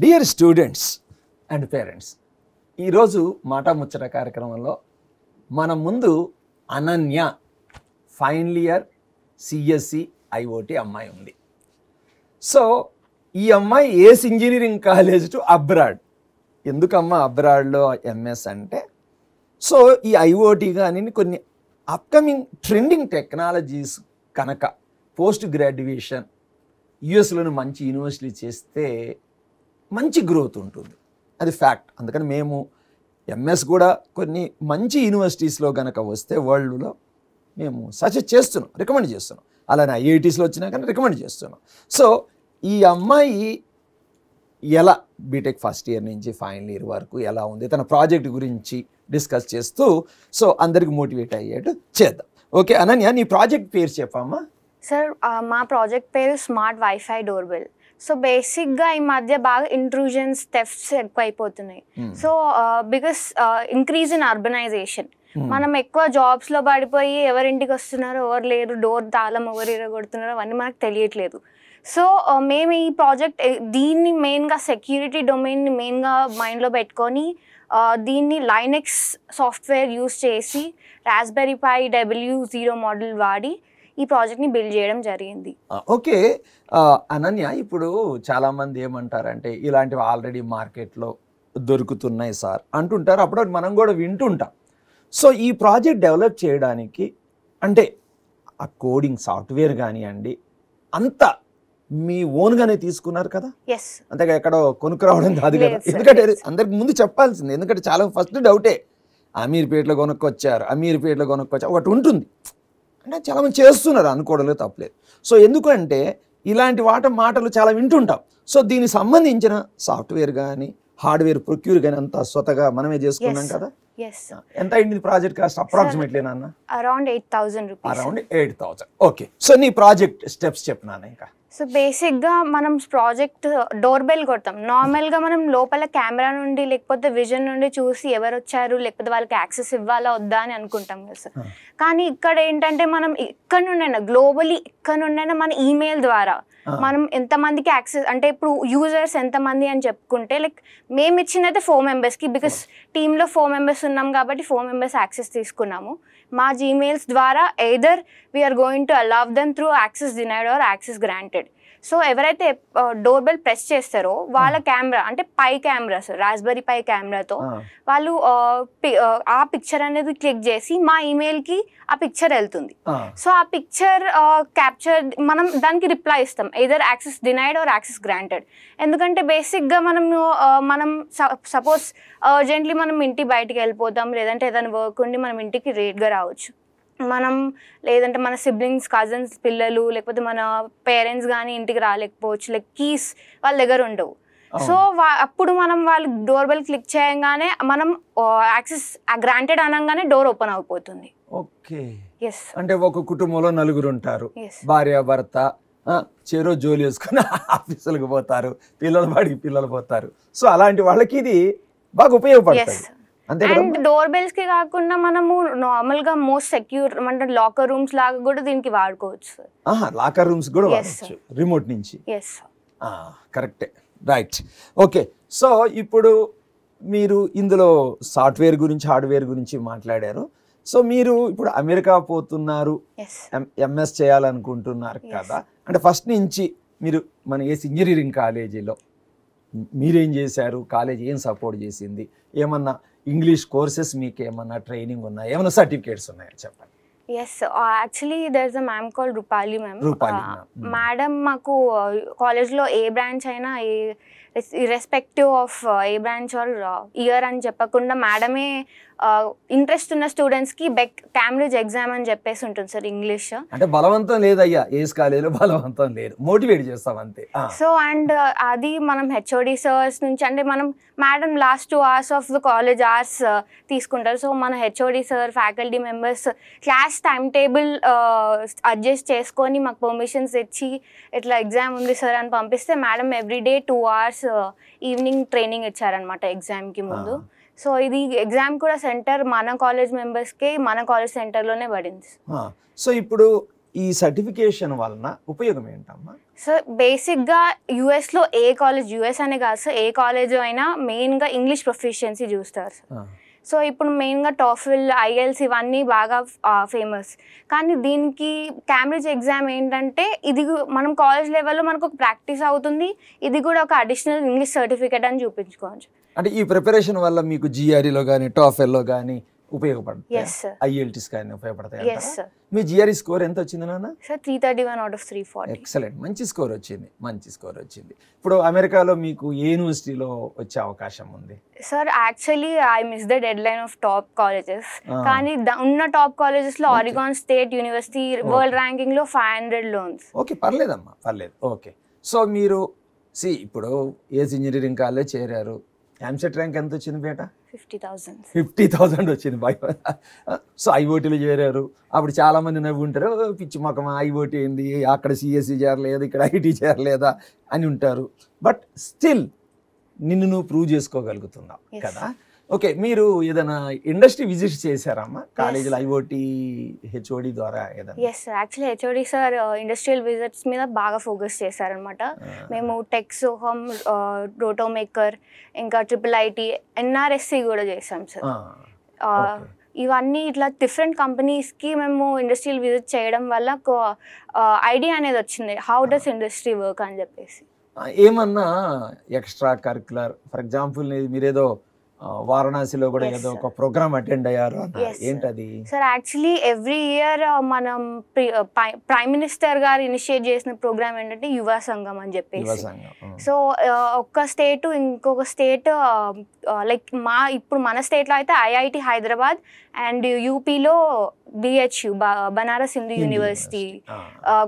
dear students and parents ఈరోజు మాటా ముచ్చట కార్యక్రమంలో మన ముందు Ananya final year CSC IoT అమ్మాయి ఉంది సో ఈ అమ్మాయి is engineering college to abroad ఎందుకమ్మా అబ్రాడ్లో ఎంఎస్ అంటే సో ఈ ఐఓటి కానీ కొన్ని అప్కమింగ్ ట్రెండింగ్ టెక్నాలజీస్ కనుక పోస్ట్ గ్రాడ్యుయేషన్ యుఎస్లోని మంచి యూనివర్సిటీ చేస్తే మంచి గ్రోత్ ఉంటుంది అది ఫ్యాక్ట్ అందుకని మేము ఎంఎస్ కూడా కొన్ని మంచి యూనివర్సిటీస్లో కనుక వస్తే వరల్డ్లో మేము సజెస్ట్ చేస్తున్నాం రికమెండ్ చేస్తున్నాం అలానే ఐఐటీస్లో వచ్చినా కానీ రికమెండ్ చేస్తున్నాం సో ఈ అమ్మాయి ఎలా బీటెక్ ఫస్ట్ ఇయర్ నుంచి ఫైనల్ ఇయర్ వరకు ఎలా ఉంది తన ప్రాజెక్ట్ గురించి డిస్కస్ చేస్తూ సో అందరికి మోటివేట్ అయ్యేట్టు చేద్దాం ఓకే అనన్య నీ ప్రాజెక్ట్ పేరు చెప్పమ్మా సార్ మా ప్రాజెక్ట్ పేరు స్మార్ట్ వైఫై డోర్బెల్ సో బేసిక్గా ఈ మధ్య బాగా ఇంట్రూజన్స్ థెఫ్ట్స్ ఎక్కువైపోతున్నాయి so because increase in urbanization మనం ఎక్కువ జాబ్స్ లో పడిపోయి ఎవరింటికి వస్తున్నారో ఎవరు లేరు డోర్ తాళం ఎవరు ఇరగొడుతున్నారో అవన్నీ మనకు తెలియట్లేదు సో uh, మేము ఈ ప్రాజెక్ట్ దీన్ని మెయిన్గా సెక్యూరిటీ డొమైన్ని మెయిన్గా మైండ్లో పెట్టుకొని uh, దీన్ని లైనెక్స్ సాఫ్ట్వేర్ యూస్ చేసి Raspberry Pi W zero model వాడి ఈ ప్రాజెక్ట్ని బిల్డ్ చేయడం జరిగింది ఓకే అనన్య ఇప్పుడు చాలామంది ఏమంటారంటే ఇలాంటివి ఆల్రెడీ మార్కెట్లో దొరుకుతున్నాయి సార్ అంటుంటారు అప్పుడు మనం కూడా వింటుంటాం సో ఈ ప్రాజెక్ట్ డెవలప్ చేయడానికి అంటే ఆ కోడింగ్ సాఫ్ట్వేర్ కానివ్వండి అంత మీ ఓన్గానే తీసుకున్నారు కదా అంతేగా ఎక్కడో కొనుక్కురావడం కాదు కదా ఎందుకంటే అందరికి ముందు చెప్పాల్సింది ఎందుకంటే చాలా ఫస్ట్ డౌటే అమీర్పేటలో కొనుక్కొచ్చారు అమీర్పేటలో కొనుక్కొచ్చారు ఒకటి ఉంటుంది అంటే చాలామంది చేస్తున్నారు అనుకోవడంలో తప్పలేదు సో ఎందుకంటే ఇలాంటి వాట మాటలు చాలా వింటుంటాం సో దీనికి సంబంధించిన సాఫ్ట్వేర్ కానీ హార్డ్వేర్ ప్రొక్యూర్ కానీ అంతా స్వతగా మనమే చేసుకున్నాం కదా ఎంత అయింది ప్రాజెక్ట్ కాస్ట్ అప్రాక్సిమేట్లీ నాన్న around eight thousand around eight thousand okay so నీ ప్రాజెక్ట్ స్టెప్స్ చెప్పినా ఇంకా సో బేసిక్గా మనం ప్రాజెక్ట్ డోర్ బెల్ కొడతాం నార్మల్గా మనం లోపల కెమెరా నుండి లేకపోతే విజన్ నుండి చూసి ఎవరు వచ్చారు లేకపోతే వాళ్ళకి యాక్సెస్ ఇవ్వాలా వద్దా అని అనుకుంటాం కదా సార్ కానీ ఇక్కడ ఏంటంటే మనం ఎక్కడ నుండైనా గ్లోబలీ ఎక్కడ నుండైనా మన ఈమెయిల్ ద్వారా మనం ఎంతమందికి యాక్సెస్ అంటే ఇప్పుడు యూజర్స్ ఎంతమంది అని చెప్పుకుంటే లైక్ మేము ఇచ్చిందైతే ఫోర్ మెంబెర్స్కి బికాస్ టీంలో ఫోర్ మెంబెర్స్ ఉన్నాం కాబట్టి ఫోర్ మెంబెర్స్ యాక్సెస్ తీసుకున్నాము మా జీమెయిల్స్ ద్వారా either we're going to allow them through access denied or access granted so ఎవరైతే డోర్ బెల్ ప్రెస్ చేస్తారో వాళ్ళ కెమెరా అంటే పై కెమెరాస్ రాస్బెర్రీ పై కెమెరాతో వాళ్ళు ఆ పిక్చర్ అనేది క్లిక్ చేసి మా ఇమెయిల్ కి ఆ పిక్చర్ వెళ్తుంది సో ఆ పిక్చర్ క్యాప్చర్ మనం దానికి రిప్లై ఇస్తాం either access denied or access granted ఎందుకంటే గా మనం మనం సపోజ్ అర్జెంట్లీ మనం ఇంటి బయటికి వెళ్ళిపోతాం లేదంటే ఏదైనా వర్క్ ఉండి మనం ఇంటికి రేట్ గా రావచ్చు మనం లేదంటే మన సిబ్లింగ్స్ కజిన్స్ పిల్లలు లేకపోతే మన పేరెంట్స్ కానీ ఇంటికి రాలేకపోవచ్చు లైక్ కీస్ వాళ్ళ దగ్గర ఉండవు సో అప్పుడు మనం వాళ్ళు డోర్ బెల్ క్లిక్ చేయగానే మనం యాక్సెస్ గ్రాంటెడ్ అనగానే డోర్ ఓపెన్ అయిపోతుంది ఓకే అంటే ఒక కుటుంబంలో నలుగురు ఉంటారు భార్య భర్త చేరో జోలి వేసుకుని ఆఫీసులకు పోతారు పిల్లలు వాడికి పిల్లలు పోతారు సో అలాంటి వాళ్ళకి ఇది బాగా ఉపయోగపడుతుంది అండ్ డోర్ బెల్స్ కి కాకుండా మనము నార్మల్ గా మోస్ట్ సెక్యూర్ అంటే లాకర్ రూమ్స్ లాగా కూడా దీనికి వాడుకోవచ్చు లాకర్ రూమ్స్ కూడా వాడుకోవచ్చు రిమోట్ నుంచి కరెక్టే రైట్ ఓకే సో ఇప్పుడు మీరు ఇందులో సాఫ్ట్వేర్ గురించి హార్డ్వేర్ గురించి మాట్లాడారు సో మీరు ఇప్పుడు అమెరికా పోతున్నారు ఎంఎస్ చేయాలనుకుంటున్నారు కదా అంటే ఫస్ట్ నుంచి మీరు మన ఏసి ఇంజనీరింగ్ కాలేజీలో మీరేం చేశారు కాలేజీ ఏం సపోర్ట్ చేసింది ఏమన్నా ఇంగ్లీష్ కోర్సెస్ మీకు ఏమన్నా ట్రైనింగ్ ఉన్నాయా ఏమైనా సర్టిఫికేట్స్ ఉన్నాయా చెప్పండి yes actually there is a ma'am call Rupali ma'am madam మాకు కాలేజ్లో uh, ఏ బ్రాంచ్ అయినా ఏ ఇర్రెస్పెక్టివ్ ఆఫ్ uh, ఏ బ్రాంచ్ ఆర్ ఇయర్ అని చెప్పకుండా మేడమే ఇంట్రెస్ట్ uh, ఉన్న స్టూడెంట్స్ కి బెక్ క్యాంబ్రిడ్జ్ ఎగ్జామ్ అని చెప్పేసి ఉంటుంది సార్ ఇంగ్లీష్ అంటే బలవంతం లేదయ్యా ఏ కాలేజీలో బలవంతం లేదు మోటివేట్ చేస్తాం అంతే సో అండ్ uh, అది మనం హెచ్ఓడి సర్స్ నుంచి అంటే మనం madam last two hours of the college hours తీసుకుంటారు సో మన HOD sir faculty members class time table adjust చేసుకొని మాకు పర్మిషన్స్ ఇచ్చి ఇట్లా ఎగ్జామ్ ఉంది సార్ అని పంపిస్తే madam everyday two hours evening training ఇచ్చారనమాట ఎగ్జామ్కి ముందు సో ఇది ఎగ్జామ్ కూడా సెంటర్ మన కాలేజ్ మెంబర్స్కి మన కాలేజ్ సెంటర్లోనే పడింది సో ఇప్పుడు ఈ సర్టిఫికేషన్ వలన ఉపయోగం ఏంటమ్మా సార్ బేసిక్గా యుఎస్లో ఏ కాలేజ్ యూఎస్ అనే కాదు సార్ ఏ కాలేజ్ అయినా మెయిన్గా ఇంగ్లీష్ ప్రొఫిషియన్సీ చూస్తారు సార్ సో ఇప్పుడు మెయిన్గా టాఫిల్ ఐఎల్స్ ఇవన్నీ బాగా ఫేమస్ కానీ దీనికి క్యాంబ్రిడ్జ్ ఎగ్జామ్ ఏంటంటే ఇది మనం కాలేజ్ లెవెల్లో మనకు ఒక ప్రాక్టీస్ అవుతుంది ఇది కూడా ఒక అడిషనల్ ఇంగ్లీష్ సర్టిఫికేట్ అని చూపించుకోవచ్చు అంటే ఈ ప్రిపరేషన్ వల్ల మీకు జిఆర్ఈలో e కానీ టాఫెల్లో కానీ ఉపయోగపడతాయి ఐఎల్టీస్ కానీ ఉపయోగపడతాయి మీ జిఆర్ స్కోర్ ఎంత వచ్చింది నాన్న sir three thirty one out of three forty excellent మంచి స్కోర్ వచ్చింది మంచి స్కోర్ వచ్చింది ఇప్పుడు అమెరికాలో మీకు ఏ యూనివర్సిటీలో వచ్చే అవకాశం ఉంది sir actually I miss the deadline of top colleges కానీ ఉన్న టాప్ కాలేజెస్ లో Oregon State University world ranking లో ఫైవ్ హండ్రెడ్ లోన్స్ ఓకే పర్లేదమ్మా పర్లేదు ఓకే సో మీరు సి ఇప్పుడు ఏజ్ ఇంజనీరింగ్ కాలేజ్ చేరారు ఎంసెట్ ర్యాంక్ ఎంత వచ్చింది బేట ఫిఫ్టీ థౌసండ్ ఫిఫ్టీ థౌసండ్ వచ్చింది భయ సో ఐఓటీలు చేరారు అప్పుడు చాలామంది నవ్వు ఉంటారు పిచ్చి మొకమా ఐఓటీ ఏంది అక్కడ సిఎస్సి చేరలేదు ఇక్కడ ఐటీ చేరలేదా అని ఉంటారు బట్ స్టిల్ నిన్ను నువ్వు ప్రూవ్ చేసుకోగలుగుతున్నావు కదా ఓకే మీరు ఏదైనా ఇండస్ట్రీ విజిట్ చేశారమ్మా కాలేజీలో ఐఓటి హెచ్ఓడి ద్వారా yes actually HOD sir industrial uh, visits మీద బాగా ఫోకస్ చేశారనమాట మేము టెక్ సోహమ్ రోటో మేకర్ ఇంకా ట్రిపుల్ ఐటీ ఎన్ఆర్ఎస్సి కూడా చేసాం సార్ ఇవన్నీ ఇట్లా డిఫరెంట్ కంపెనీస్కి మేము ఇండస్ట్రియల్ విజిట్ చేయడం వల్ల ఐడియా అనేది వచ్చింది హౌ డస్ ఇండస్ట్రీ వర్క్ అని చెప్పేసి ఏమన్నా ఎక్స్ట్రా కరిక్యులర్ ఫర్ ఎగ్జాంపుల్ మీరేదో వారణాసిలో కూడా ఏదో ఒక ప్రోగ్రామ్ అటెండ్ అయ్యారు ఏంటది సార్ యాక్చువల్లీ ఎవ్రీ ఇయర్ మనం ప్రైమ్ మినిస్టర్ గారు ఇనిషియేట్ చేసిన ప్రోగ్రామ్ ఏంటంటే యువ సంఘం అని చెప్పేసి సో ఒక్క స్టేట్ ఇంకొక స్టేట్ లైక్ మా ఇప్పుడు మన స్టేట్లో అయితే ఐఐటి హైదరాబాద్ అండ్ యూపీలో BHU Banaras Hindu university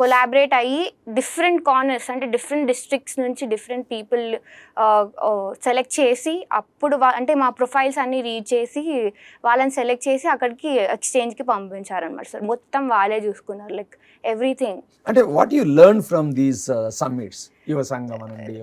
collaborate అయ్యి డిఫరెంట్ కార్నర్స్ అంటే డిఫరెంట్ డిస్ట్రిక్ట్స్ నుంచి డిఫరెంట్ పీపుల్ సెలెక్ట్ చేసి అప్పుడు అంటే అంటే మా ప్రొఫైల్స్ అన్ని రీడ్ చేసి వాళ్ళని సెలెక్ట్ చేసి అక్కడికి ఎక్స్చేంజ్కి పంపించారనమాట సార్ మొత్తం వాళ్ళే చూసుకున్నారు లైక్ ఎవ్రీథింగ్ అంటే what you learn from these summits Yuva Sangam అనండి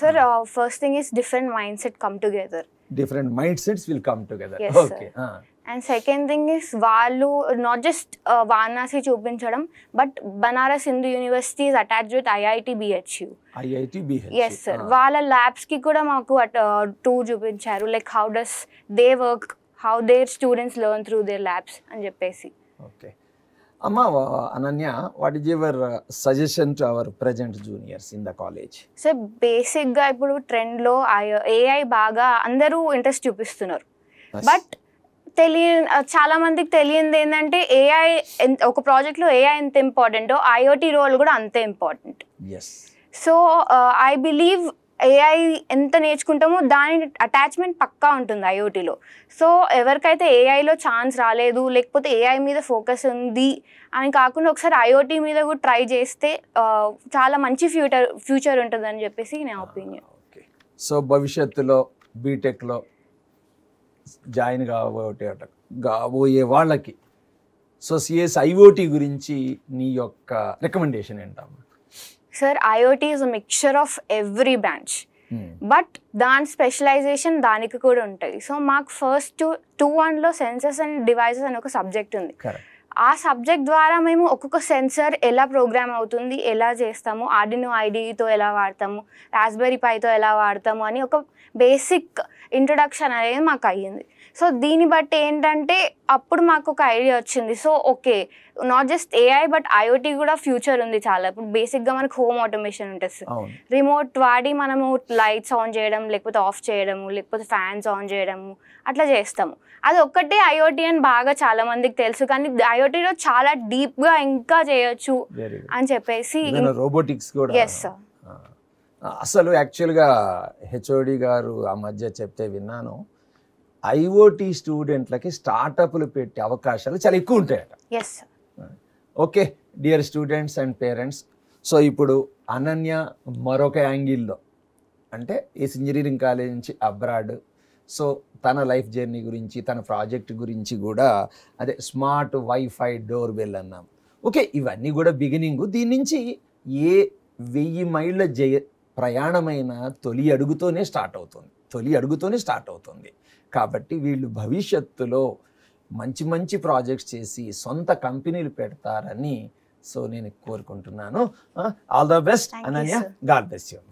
sir first thing is different mindset come together different mindsets will come together okay and second thing is వాళ్ళు నాట్ జస్ట్ వారణాసి చూపించడం but Banaras Hindu university is attach with IIT BHU IIT BH yes sir వాళ్ళ labs కి కూడా మాకు too uh, చూపించారు like how does they work how their students learn through their labs అని చెప్పేసి okay అమ్మ Ananya what is your suggestion to our present juniors in the college sir బేసిక్గా ఇప్పుడు ట్రెండ్లో ఏఐ బాగా అందరూ ఇంట్రెస్ట్ చూపిస్తున్నారు బట్ తెలియ చాలా మందికి తెలియంది ఏంటంటే ఏఐ ఒక ప్రాజెక్ట్లో ఏఐ ఎంత ఇంపార్టెంటో ఐఓటీ రోల్ కూడా అంతే important so I believe AI ఎంత నేర్చుకుంటామో దాని అటాచ్మెంట్ పక్కా ఉంటుంది ఐఓటీలో సో ఎవరికైతే ఏఐలో ఛాన్స్ రాలేదు లేకపోతే ఏఐ మీద ఫోకస్ ఉంది అని కాకుండా ఒకసారి ఐఓటీ మీద కూడా ట్రై చేస్తే చాలా మంచి ఫ్యూచర్ ఫ్యూచర్ ఉంటుందని చెప్పేసి నా ఒపీనియన్ ah, సో భవిష్యత్తులో బీటెక్లో జాయిన్ అట కాబోయే వాళ్ళకి సో సిఎస్ ఐఓటీ గురించి నీ యొక్క రికమెండేషన్ ఏంటమ్మా sir IoT is a mixture of every branch but దాని స్పెషలైజేషన్ దానికి కూడా ఉంటుంది సో మాకు ఫస్ట్ టూ టూ వన్లో సెన్సెస్ అండ్ డివైసెస్ అని ఒక సబ్జెక్ట్ ఉంది ఆ సబ్జెక్ట్ ద్వారా మేము ఒక్కొక్క సెన్సర్ ఎలా ప్రోగ్రామ్ అవుతుంది ఎలా చేస్తాము ఆర్డినో ఐడితో ఎలా వాడతాము రాస్బెర్రీ పైతో ఎలా వాడతాము అని ఒక బేసిక్ ఇంట్రొడక్షన్ అనేది మాకు అయ్యింది సో దీన్ని బట్టి ఏంటంటే అప్పుడు మాకు ఒక ఐడియా వచ్చింది so okay not just AI but IoT కూడా ఫ్యూచర్ ఉంది చాలా ఇప్పుడు బేసిక్గా మనకు హోమ్ ఆటోమేషన్ ఉంటుంది రిమోట్ వాడి మనము లైట్స్ ఆన్ చేయడం లేకపోతే ఆఫ్ చేయడము లేకపోతే ఫ్యాన్స్ ఆన్ చేయడము అట్లా చేస్తాము అది ఒక్కటే ఐఓటీ అని బాగా చాలా మందికి తెలుసు కానీ ఐఓటీలో చాలా డీప్గా ఇంకా చేయొచ్చు అని చెప్పేసి రోబోటిక్స్ కూడా ఎస్ అసలు యాక్చువల్గా హెచ్ఓడి గారు ఆ మధ్య చెప్తే విన్నాను ఐఓటీ స్టూడెంట్లకి స్టార్టప్లు పెట్టే అవకాశాలు చాలా ఎక్కువ ఉంటాయట okay dear students and parents so ఇప్పుడు అనన్య మరొక యాంగిల్లో అంటే ఈస్ ఇంజనీరింగ్ కాలేజ్ నుంచి అబ్రాడ్ సో తన లైఫ్ జర్నీ గురించి తన ప్రాజెక్ట్ గురించి కూడా అదే స్మార్ట్ వైఫై డోర్ బెల్ అన్నాం ఓకే ఇవన్నీ కూడా బిగినింగ్ దీని నుంచి ఏ వెయ్యి మైళ్ళ జయ ప్రయాణమైన తొలి అడుగుతోనే స్టార్ట్ అవుతుంది తొలి అడుగుతోనే స్టార్ట్ అవుతుంది కాబట్టి వీళ్ళు భవిష్యత్తులో మంచి మంచి ప్రాజెక్ట్స్ చేసి సొంత కంపెనీలు పెడతారని సో నేను కోరుకుంటున్నాను all the best Ananya god బెస్ట్ యూ